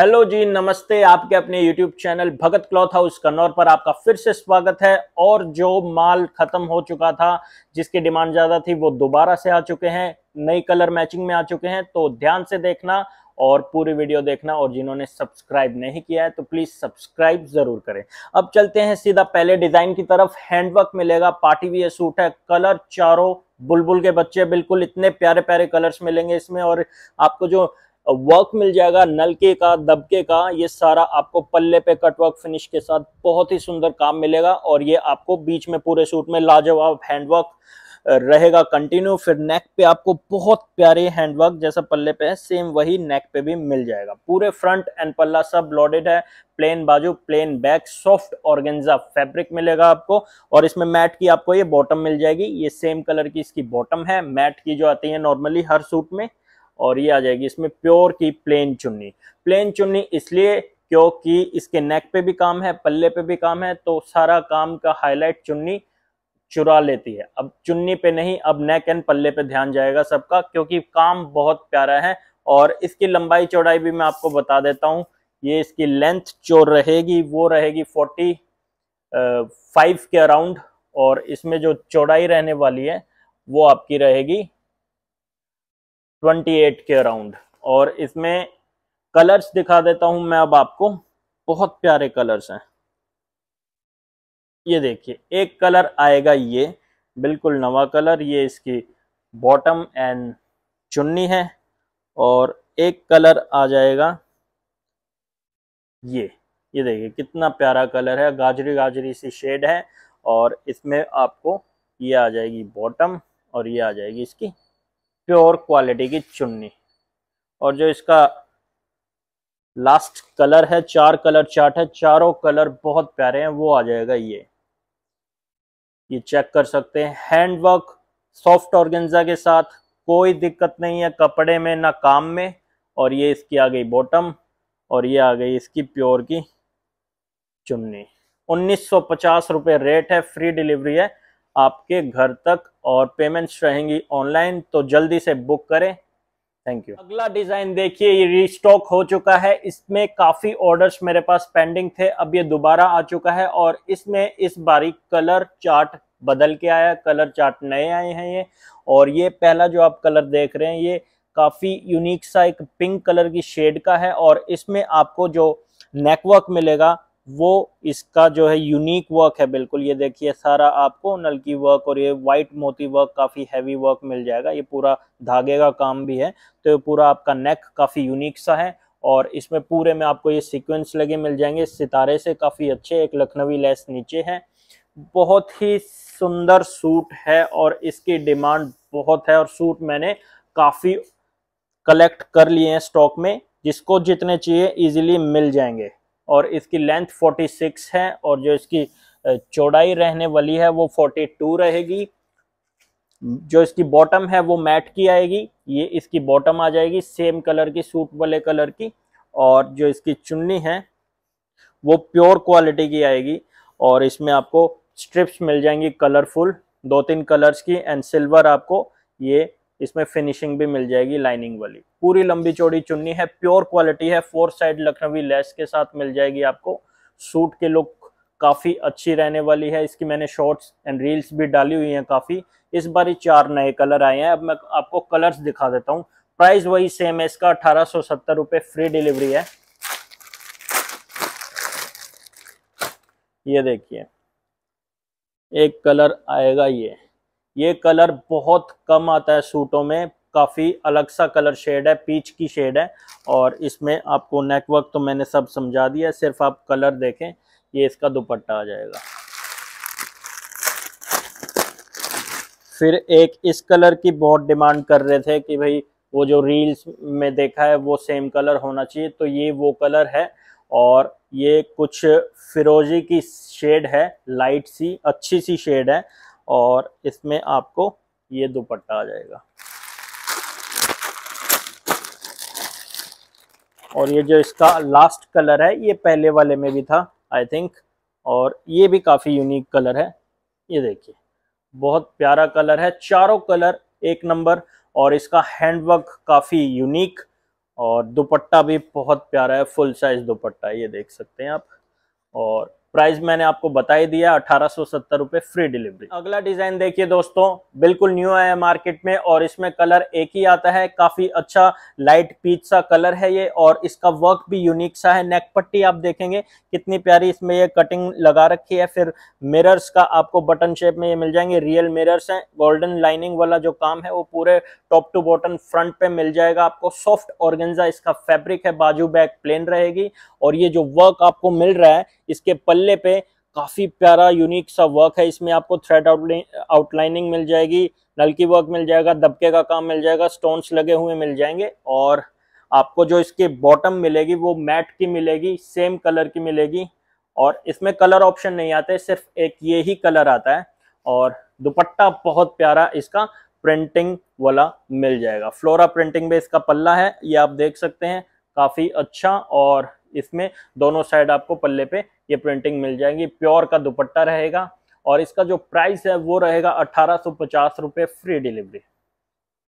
hello जी नमस्ते आपके अपने YouTube channel Bhagat cloth house Kannaur पर आपका फिर से स्वागत है और जो माल खत्म हो चुका था जिसकी डिमांड ज़्यादा थी वो दोबारा से आ चुके हैं नई कलर मैचिंग में आ चुके हैं तो ध्यान से देखना और पूरी वीडियो देखना और जिन्होंने सब्सक्राइब नहीं किया है तो प्लीज सब्सक्राइब जरूर करें अब चलते हैं सीधा पहले डिजाइन की तरफ हैंडवर्क मिलेगा पार्टी वियर सूट है कलर चारों बुलबुल के बच्चे बिल्कुल इतने प्यारे प्यारे कलर्स मिलेंगे इसमें और आपको जो वर्क मिल जाएगा नलके का दबके का ये सारा आपको पल्ले पे कट वर्क फिनिश के साथ बहुत ही सुंदर काम मिलेगा और ये आपको बीच में पूरे सूट में लाजवाब हैंडवर्क रहेगा कंटिन्यू फिर नेक पे आपको बहुत प्यारे हैंडवर्क जैसा पल्ले पे है सेम वही नेक पे भी मिल जाएगा पूरे फ्रंट एंड पल्ला सब लॉडेड है प्लेन बाजू plain back soft organza fabric मिलेगा आपको और इसमें मैट की आपको ये बॉटम मिल जाएगी ये सेम कलर की इसकी बॉटम है मैट की जो आती है नॉर्मली हर सूट में और ये आ जाएगी इसमें प्योर की प्लेन चुन्नी प्लेन चुन्नी इसलिए क्योंकि इसके नेक पे भी काम है पल्ले पे भी काम है तो सारा काम का हाईलाइट चुन्नी चुरा लेती है अब चुन्नी पे नहीं अब नेक एंड पल्ले पे ध्यान जाएगा सबका क्योंकि काम बहुत प्यारा है और इसकी लंबाई चौड़ाई भी मैं आपको बता देता हूँ ये इसकी लेंथ जो रहेगी वो रहेगी फोर्टी फाइव के अराउंड और इसमें जो चौड़ाई रहने वाली है वो आपकी रहेगी 28 के अराउंड और इसमें कलर्स दिखा देता हूं मैं अब आपको बहुत प्यारे कलर्स हैं ये देखिए एक कलर आएगा ये बिल्कुल नवा कलर ये इसकी बॉटम एंड चुन्नी है और एक कलर आ जाएगा ये ये देखिए कितना प्यारा कलर है गाजरी गाजरी सी शेड है और इसमें आपको ये आ जाएगी बॉटम और ये आ जाएगी इसकी प्योर क्वालिटी की चुन्नी और जो इसका लास्ट कलर है चार कलर चार्ट है चारों कलर बहुत प्यारे हैं वो आ जाएगा ये ये चेक कर सकते हैं हैंडवर्क सॉफ्ट ऑर्गेन्जा के साथ कोई दिक्कत नहीं है कपड़े में ना काम में और ये इसकी आ गई बॉटम और ये आ गई इसकी प्योर की चुन्नी उन्नीस सौ पचास रुपये रेट है फ्री डिलीवरी है आपके घर तक और पेमेंट्स रहेंगी ऑनलाइन तो जल्दी से बुक करें थैंक यू अगला डिज़ाइन देखिए ये रिस्टॉक हो चुका है इसमें काफ़ी ऑर्डर्स मेरे पास पेंडिंग थे अब ये दोबारा आ चुका है और इसमें इस बारी कलर चार्ट बदल के आया कलर चार्ट नए आए हैं ये और ये पहला जो आप कलर देख रहे हैं ये काफ़ी यूनिक सा एक पिंक कलर की शेड का है और इसमें आपको जो नेकवर्क मिलेगा वो इसका जो है यूनिक वर्क है बिल्कुल ये देखिए सारा आपको नल की वर्क और ये वाइट मोती वर्क काफ़ी हैवी वर्क मिल जाएगा ये पूरा धागे का काम भी है तो ये पूरा आपका नेक काफ़ी यूनिक सा है और इसमें पूरे में आपको ये सीक्वेंस लगे मिल जाएंगे सितारे से काफ़ी अच्छे एक लखनवी लेस नीचे है बहुत ही सुंदर सूट है और इसकी डिमांड बहुत है और सूट मैंने काफ़ी कलेक्ट कर लिए हैं स्टॉक में जिसको जितने चाहिए इजीली मिल जाएंगे और इसकी लेंथ 46 है और जो इसकी चौड़ाई रहने वाली है वो 42 रहेगी जो इसकी बॉटम है वो मैट की आएगी ये इसकी बॉटम आ जाएगी सेम कलर की सूट वाले कलर की और जो इसकी चुन्नी है वो प्योर क्वालिटी की आएगी और इसमें आपको स्ट्रिप्स मिल जाएंगी कलरफुल दो तीन कलर्स की एंड सिल्वर आपको ये इसमें फिनिशिंग भी मिल जाएगी लाइनिंग वाली पूरी लंबी चौड़ी चुन्नी है प्योर क्वालिटी है फोर साइड लखनवी लेस के साथ मिल जाएगी आपको सूट के लुक काफ़ी अच्छी रहने वाली है इसकी मैंने शॉर्ट्स एंड रील्स भी डाली हुई हैं काफ़ी इस बार ही चार नए कलर आए हैं अब मैं आपको कलर्स दिखा देता हूँ प्राइस वही सेम है इसका अठारह फ्री डिलीवरी है ये देखिए एक कलर आएगा ये ये कलर बहुत कम आता है सूटों में काफ़ी अलग सा कलर शेड है पीच की शेड है और इसमें आपको नेकवर्क तो मैंने सब समझा दिया है सिर्फ आप कलर देखें ये इसका दुपट्टा आ जाएगा फिर एक इस कलर की बहुत डिमांड कर रहे थे कि भाई वो जो रील्स में देखा है वो सेम कलर होना चाहिए तो ये वो कलर है और ये कुछ फिरोजी की शेड है लाइट सी अच्छी सी शेड है और इसमें आपको ये दुपट्टा आ जाएगा और ये जो इसका लास्ट कलर है ये पहले वाले में भी था आई थिंक और ये भी काफ़ी यूनिक कलर है ये देखिए बहुत प्यारा कलर है चारों कलर एक नंबर और इसका हैंडवर्क काफ़ी यूनिक और दुपट्टा भी बहुत प्यारा है फुल साइज दुपट्टा ये देख सकते हैं आप और प्राइस मैंने आपको बता ही दिया अठारह सौ फ्री डिलीवरी अगला डिजाइन देखिए दोस्तों बिल्कुल न्यू आया मार्केट में और इसमें कलर एक ही आता है काफी अच्छा लाइट पीच सा कलर है ये और इसका वर्क भी यूनिक सा है नेक पट्टी आप देखेंगे कितनी प्यारी इसमें ये कटिंग लगा रखी है फिर मिरर्स का आपको बटन शेप में ये मिल जाएंगे रियल मिरर्स है गोल्डन लाइनिंग वाला जो काम है वो पूरे टॉप टू बॉटम फ्रंट पे मिल जाएगा आपको सॉफ्ट ऑर्गेंजा इसका फेब्रिक है बाजू बैक प्लेन रहेगी और ये जो वर्क आपको मिल रहा है इसके पल्ले पे काफ़ी प्यारा यूनिक सा वर्क है इसमें आपको थ्रेड आउटलाइनिंग मिल जाएगी नलकी वर्क मिल जाएगा दबके का काम मिल जाएगा स्टोन्स लगे हुए मिल जाएंगे और आपको जो इसके बॉटम मिलेगी वो मैट की मिलेगी सेम कलर की मिलेगी और इसमें कलर ऑप्शन नहीं आते सिर्फ एक ये ही कलर आता है और दुपट्टा बहुत प्यारा इसका प्रिंटिंग वाला मिल जाएगा फ्लोरा प्रिंटिंग में इसका पल्ला है ये आप देख सकते हैं काफ़ी अच्छा और इसमें दोनों साइड आपको पल्ले पे ये प्रिंटिंग मिल जाएगी प्योर का दुपट्टा रहेगा और इसका जो प्राइस है वो रहेगा अट्ठारह सौ फ्री डिलीवरी